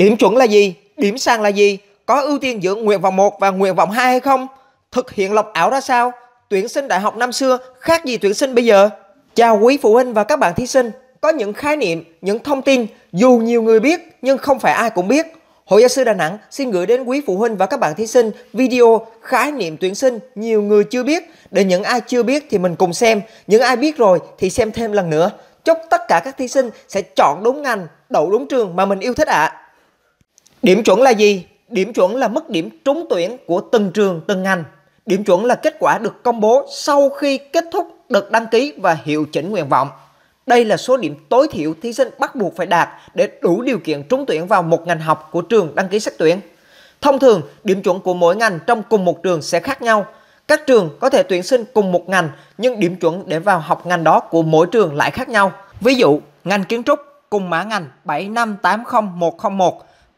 Điểm chuẩn là gì? Điểm sàn là gì? Có ưu tiên giữa nguyện vọng 1 và nguyện vọng 2 hay không? Thực hiện lọc ảo ra sao? Tuyển sinh đại học năm xưa khác gì tuyển sinh bây giờ? Chào quý phụ huynh và các bạn thí sinh. Có những khái niệm, những thông tin dù nhiều người biết nhưng không phải ai cũng biết. Hội Giáo sư Đà Nẵng xin gửi đến quý phụ huynh và các bạn thí sinh video khái niệm tuyển sinh nhiều người chưa biết. Để những ai chưa biết thì mình cùng xem, những ai biết rồi thì xem thêm lần nữa. Chúc tất cả các thí sinh sẽ chọn đúng ngành, đậu đúng trường mà mình yêu thích ạ. À. Điểm chuẩn là gì? Điểm chuẩn là mức điểm trúng tuyển của từng trường, từng ngành. Điểm chuẩn là kết quả được công bố sau khi kết thúc đợt đăng ký và hiệu chỉnh nguyện vọng. Đây là số điểm tối thiểu thí sinh bắt buộc phải đạt để đủ điều kiện trúng tuyển vào một ngành học của trường đăng ký xét tuyển. Thông thường, điểm chuẩn của mỗi ngành trong cùng một trường sẽ khác nhau. Các trường có thể tuyển sinh cùng một ngành, nhưng điểm chuẩn để vào học ngành đó của mỗi trường lại khác nhau. Ví dụ, ngành kiến trúc cùng mã ngành 7580101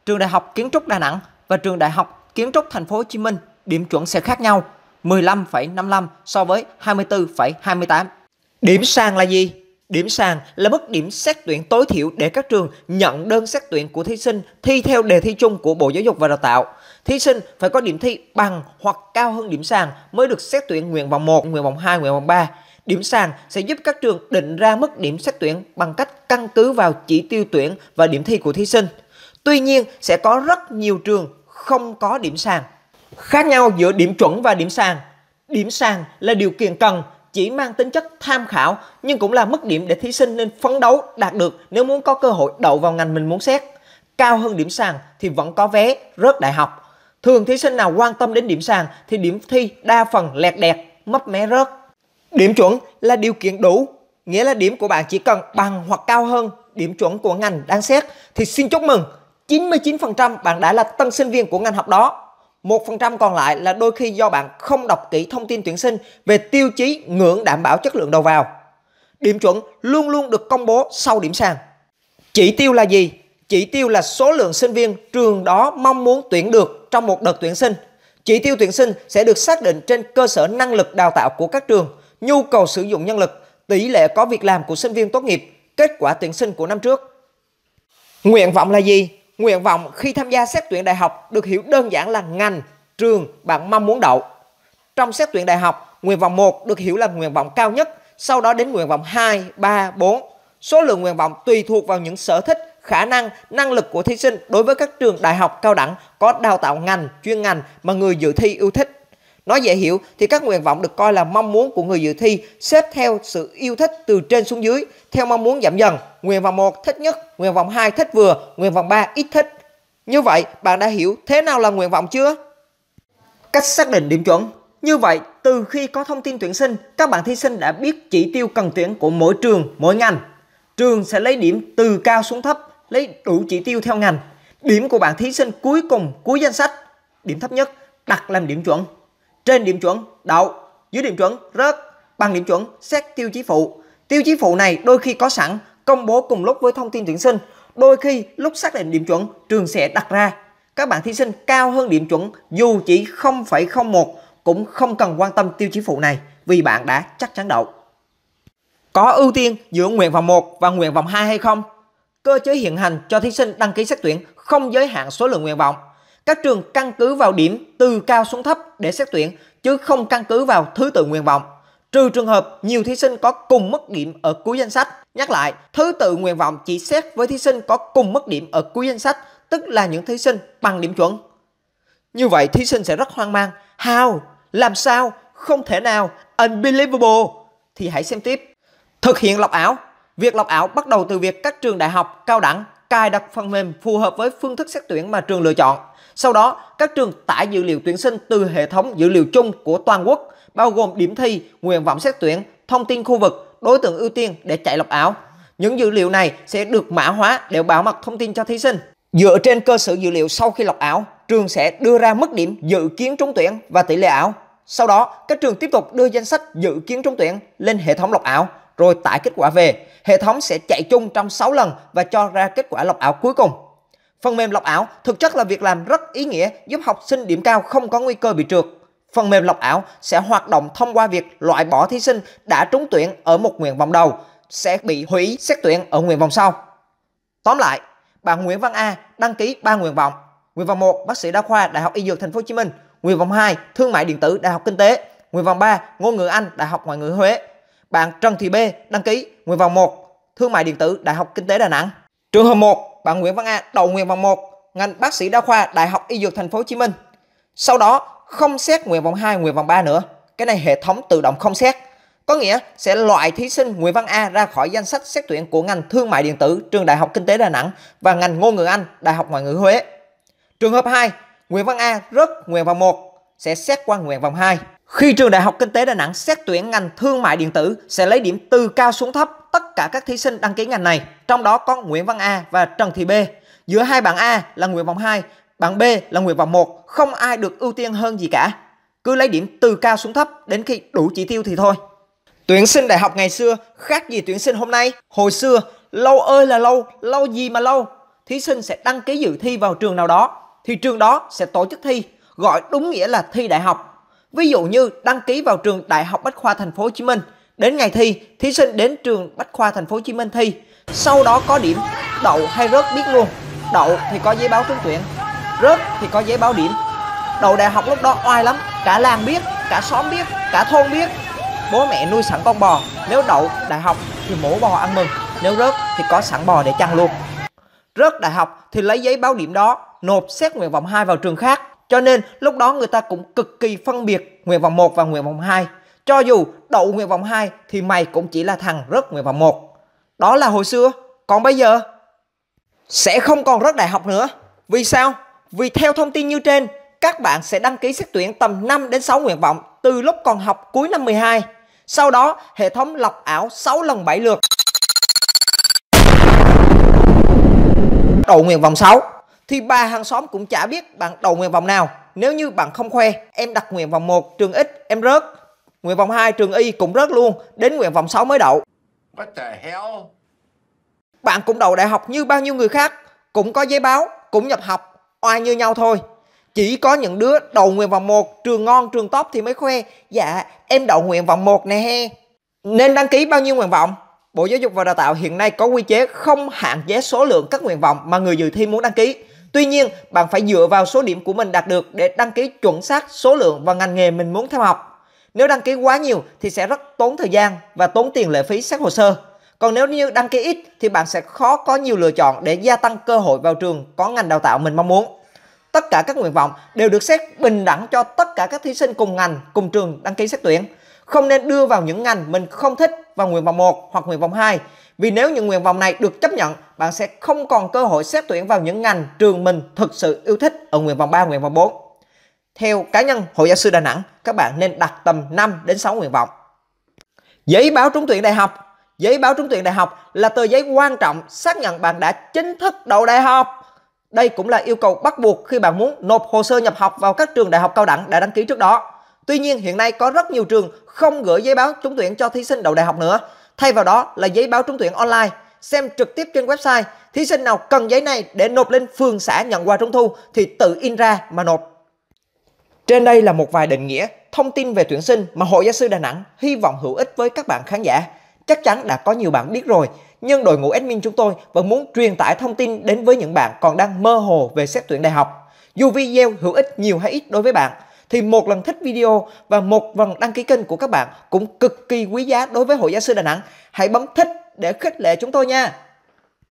trường Đại học Kiến trúc Đà Nẵng và trường Đại học Kiến trúc Thành phố Hồ Chí Minh điểm chuẩn sẽ khác nhau 15,55 so với 24,28. Điểm sàn là gì? Điểm sàn là mức điểm xét tuyển tối thiểu để các trường nhận đơn xét tuyển của thí sinh thi theo đề thi chung của Bộ Giáo dục và Đào tạo. Thí sinh phải có điểm thi bằng hoặc cao hơn điểm sàn mới được xét tuyển nguyện vọng 1, nguyện vọng 2, nguyện vọng 3. Điểm sàn sẽ giúp các trường định ra mức điểm xét tuyển bằng cách căn cứ vào chỉ tiêu tuyển và điểm thi của thí sinh. Tuy nhiên sẽ có rất nhiều trường không có điểm sàn. Khác nhau giữa điểm chuẩn và điểm sàn. Điểm sàn là điều kiện cần chỉ mang tính chất tham khảo nhưng cũng là mức điểm để thí sinh nên phấn đấu đạt được nếu muốn có cơ hội đậu vào ngành mình muốn xét. Cao hơn điểm sàn thì vẫn có vé rớt đại học. Thường thí sinh nào quan tâm đến điểm sàn thì điểm thi đa phần lẹt đẹt, mấp mé rớt. Điểm chuẩn là điều kiện đủ, nghĩa là điểm của bạn chỉ cần bằng hoặc cao hơn điểm chuẩn của ngành đang xét thì xin chúc mừng 99% bạn đã là tân sinh viên của ngành học đó. 1% còn lại là đôi khi do bạn không đọc kỹ thông tin tuyển sinh về tiêu chí ngưỡng đảm bảo chất lượng đầu vào. Điểm chuẩn luôn luôn được công bố sau điểm sàn. Chỉ tiêu là gì? Chỉ tiêu là số lượng sinh viên trường đó mong muốn tuyển được trong một đợt tuyển sinh. Chỉ tiêu tuyển sinh sẽ được xác định trên cơ sở năng lực đào tạo của các trường, nhu cầu sử dụng nhân lực, tỷ lệ có việc làm của sinh viên tốt nghiệp, kết quả tuyển sinh của năm trước. Nguyện vọng là gì? Nguyện vọng khi tham gia xét tuyển đại học được hiểu đơn giản là ngành, trường bạn mong muốn đậu. Trong xét tuyển đại học, nguyện vọng 1 được hiểu là nguyện vọng cao nhất, sau đó đến nguyện vọng 2, 3, 4. Số lượng nguyện vọng tùy thuộc vào những sở thích, khả năng, năng lực của thí sinh đối với các trường đại học cao đẳng có đào tạo ngành, chuyên ngành mà người dự thi yêu thích. Nói dễ hiểu thì các nguyện vọng được coi là mong muốn của người dự thi xếp theo sự yêu thích từ trên xuống dưới, theo mong muốn giảm dần. Nguyện vọng 1 thích nhất, nguyện vọng 2 thích vừa, nguyện vọng 3 ít thích. Như vậy, bạn đã hiểu thế nào là nguyện vọng chưa? Cách xác định điểm chuẩn Như vậy, từ khi có thông tin tuyển sinh, các bạn thí sinh đã biết chỉ tiêu cần tuyển của mỗi trường, mỗi ngành. Trường sẽ lấy điểm từ cao xuống thấp, lấy đủ chỉ tiêu theo ngành. Điểm của bạn thí sinh cuối cùng, cuối danh sách, điểm thấp nhất đặt làm điểm chuẩn trên điểm chuẩn đậu, dưới điểm chuẩn rớt, bằng điểm chuẩn xét tiêu chí phụ. Tiêu chí phụ này đôi khi có sẵn, công bố cùng lúc với thông tin tuyển sinh, đôi khi lúc xác định điểm chuẩn trường sẽ đặt ra. Các bạn thí sinh cao hơn điểm chuẩn dù chỉ 0,01 cũng không cần quan tâm tiêu chí phụ này vì bạn đã chắc chắn đậu. Có ưu tiên giữa nguyện vọng 1 và nguyện vọng 2 hay không? Cơ chế hiện hành cho thí sinh đăng ký xét tuyển không giới hạn số lượng nguyện vọng các trường căn cứ vào điểm từ cao xuống thấp để xét tuyển, chứ không căn cứ vào thứ tự nguyện vọng. Trừ trường hợp nhiều thí sinh có cùng mức điểm ở cuối danh sách. Nhắc lại, thứ tự nguyện vọng chỉ xét với thí sinh có cùng mức điểm ở cuối danh sách, tức là những thí sinh bằng điểm chuẩn. Như vậy thí sinh sẽ rất hoang mang. How? Làm sao? Không thể nào. Unbelievable. Thì hãy xem tiếp. Thực hiện lọc ảo. Việc lọc ảo bắt đầu từ việc các trường đại học, cao đẳng cài đặt phần mềm phù hợp với phương thức xét tuyển mà trường lựa chọn. Sau đó, các trường tải dữ liệu tuyển sinh từ hệ thống dữ liệu chung của toàn quốc, bao gồm điểm thi, nguyện vọng xét tuyển, thông tin khu vực, đối tượng ưu tiên để chạy lọc ảo. Những dữ liệu này sẽ được mã hóa để bảo mật thông tin cho thí sinh. Dựa trên cơ sở dữ liệu sau khi lọc ảo, trường sẽ đưa ra mức điểm dự kiến trúng tuyển và tỷ lệ ảo. Sau đó, các trường tiếp tục đưa danh sách dự kiến trúng tuyển lên hệ thống lọc ảo rồi tải kết quả về hệ thống sẽ chạy chung trong 6 lần và cho ra kết quả lọc ảo cuối cùng. Phần mềm lọc ảo thực chất là việc làm rất ý nghĩa giúp học sinh điểm cao không có nguy cơ bị trượt. Phần mềm lọc ảo sẽ hoạt động thông qua việc loại bỏ thí sinh đã trúng tuyển ở một nguyện vòng đầu sẽ bị hủy xét tuyển ở nguyện vòng sau. Tóm lại, bạn Nguyễn Văn A đăng ký 3 nguyện vọng. Nguyện vọng 1 bác sĩ đa khoa Đại học Y Dược Thành phố Hồ Chí Minh, nguyện vọng 2 thương mại điện tử Đại học Kinh tế, nguyện vọng 3 ngôn ngữ Anh Đại học Ngoại ngữ Huế bạn Trần Thị B đăng ký nguyện vọng 1 Thương mại điện tử Đại học Kinh tế Đà Nẵng. Trường hợp 1, bạn Nguyễn Văn A đậu nguyện vọng 1 ngành bác sĩ đa khoa Đại học Y Dược Thành phố Hồ Chí Minh. Sau đó không xét nguyện vọng 2, nguyện vọng 3 nữa. Cái này hệ thống tự động không xét. Có nghĩa sẽ loại thí sinh Nguyễn Văn A ra khỏi danh sách xét tuyển của ngành Thương mại điện tử Trường Đại học Kinh tế Đà Nẵng và ngành Ngôn ngữ Anh Đại học Ngoại ngữ Huế. Trường hợp 2, Nguyễn Văn A rớt nguyện vọng 1 sẽ xét qua nguyện vọng 2. Khi trường Đại học Kinh tế Đà Nẵng xét tuyển ngành thương mại điện tử sẽ lấy điểm từ cao xuống thấp tất cả các thí sinh đăng ký ngành này, trong đó có Nguyễn Văn A và Trần Thị B. Giữa hai bạn A là nguyện vọng 2, bạn B là nguyện vọng 1, không ai được ưu tiên hơn gì cả. Cứ lấy điểm từ cao xuống thấp đến khi đủ chỉ tiêu thì thôi. Tuyển sinh đại học ngày xưa khác gì tuyển sinh hôm nay. Hồi xưa, lâu ơi là lâu, lâu gì mà lâu. Thí sinh sẽ đăng ký dự thi vào trường nào đó, thì trường đó sẽ tổ chức thi, gọi đúng nghĩa là thi đại học Ví dụ như đăng ký vào trường Đại học Bách khoa Thành phố Hồ Chí Minh, đến ngày thi, thí sinh đến trường Bách khoa Thành phố Hồ Chí Minh thi, sau đó có điểm đậu hay rớt biết luôn. Đậu thì có giấy báo trúng tuyển, rớt thì có giấy báo điểm. Đậu đại học lúc đó oai lắm, cả làng biết, cả xóm biết, cả thôn biết. Bố mẹ nuôi sẵn con bò, nếu đậu đại học thì mổ bò ăn mừng, nếu rớt thì có sẵn bò để chăn luôn. Rớt đại học thì lấy giấy báo điểm đó, nộp xét nguyện vọng 2 vào trường khác cho nên lúc đó người ta cũng cực kỳ phân biệt nguyện vọng 1 và nguyện vọng 2. Cho dù đậu nguyện vọng 2 thì mày cũng chỉ là thằng rớt nguyện vọng 1. Đó là hồi xưa, còn bây giờ sẽ không còn rớt đại học nữa. Vì sao? Vì theo thông tin như trên, các bạn sẽ đăng ký xét tuyển tầm 5 đến 6 nguyện vọng từ lúc còn học cuối năm 12. Sau đó, hệ thống lọc ảo 6 lần 7 lượt. Đậu nguyện vọng 6 thì bà hàng xóm cũng chả biết bạn đầu nguyện vọng nào. Nếu như bạn không khoe, em đặt nguyện vọng 1 trường X em rớt, nguyện vọng 2 trường Y cũng rớt luôn, đến nguyện vọng 6 mới đậu. What the hell? Bạn cũng đậu đại học như bao nhiêu người khác, cũng có giấy báo, cũng nhập học, oai như nhau thôi. Chỉ có những đứa đầu nguyện vọng 1, trường ngon, trường top thì mới khoe, dạ em đậu nguyện vọng 1 nè he. Nên đăng ký bao nhiêu nguyện vọng? Bộ Giáo dục và Đào tạo hiện nay có quy chế không hạn chế số lượng các nguyện vọng mà người dự thi muốn đăng ký. Tuy nhiên, bạn phải dựa vào số điểm của mình đạt được để đăng ký chuẩn xác số lượng và ngành nghề mình muốn theo học. Nếu đăng ký quá nhiều thì sẽ rất tốn thời gian và tốn tiền lệ phí xét hồ sơ. Còn nếu như đăng ký ít thì bạn sẽ khó có nhiều lựa chọn để gia tăng cơ hội vào trường có ngành đào tạo mình mong muốn. Tất cả các nguyện vọng đều được xét bình đẳng cho tất cả các thí sinh cùng ngành, cùng trường đăng ký xét tuyển không nên đưa vào những ngành mình không thích vào nguyện vọng 1 hoặc nguyện vọng 2. Vì nếu những nguyện vọng này được chấp nhận, bạn sẽ không còn cơ hội xét tuyển vào những ngành trường mình thực sự yêu thích ở nguyện vọng 3, nguyện vọng 4. Theo cá nhân Hội Giáo sư Đà Nẵng, các bạn nên đặt tầm 5 đến 6 nguyện vọng. Giấy báo trúng tuyển đại học Giấy báo trúng tuyển đại học là tờ giấy quan trọng xác nhận bạn đã chính thức đậu đại học. Đây cũng là yêu cầu bắt buộc khi bạn muốn nộp hồ sơ nhập học vào các trường đại học cao đẳng đã đăng ký trước đó. Tuy nhiên hiện nay có rất nhiều trường không gửi giấy báo trúng tuyển cho thí sinh đậu đại học nữa. Thay vào đó là giấy báo trúng tuyển online xem trực tiếp trên website. Thí sinh nào cần giấy này để nộp lên phường xã nhận quà trung thu thì tự in ra mà nộp. Trên đây là một vài định nghĩa, thông tin về tuyển sinh mà Hội Giáo sư Đà Nẵng hy vọng hữu ích với các bạn khán giả. Chắc chắn đã có nhiều bạn biết rồi, nhưng đội ngũ admin chúng tôi vẫn muốn truyền tải thông tin đến với những bạn còn đang mơ hồ về xét tuyển đại học. Dù video hữu ích nhiều hay ít đối với bạn, thì một lần thích video và một lần đăng ký kênh của các bạn cũng cực kỳ quý giá đối với hội giáo sư Đà Nẵng. Hãy bấm thích để khích lệ chúng tôi nha.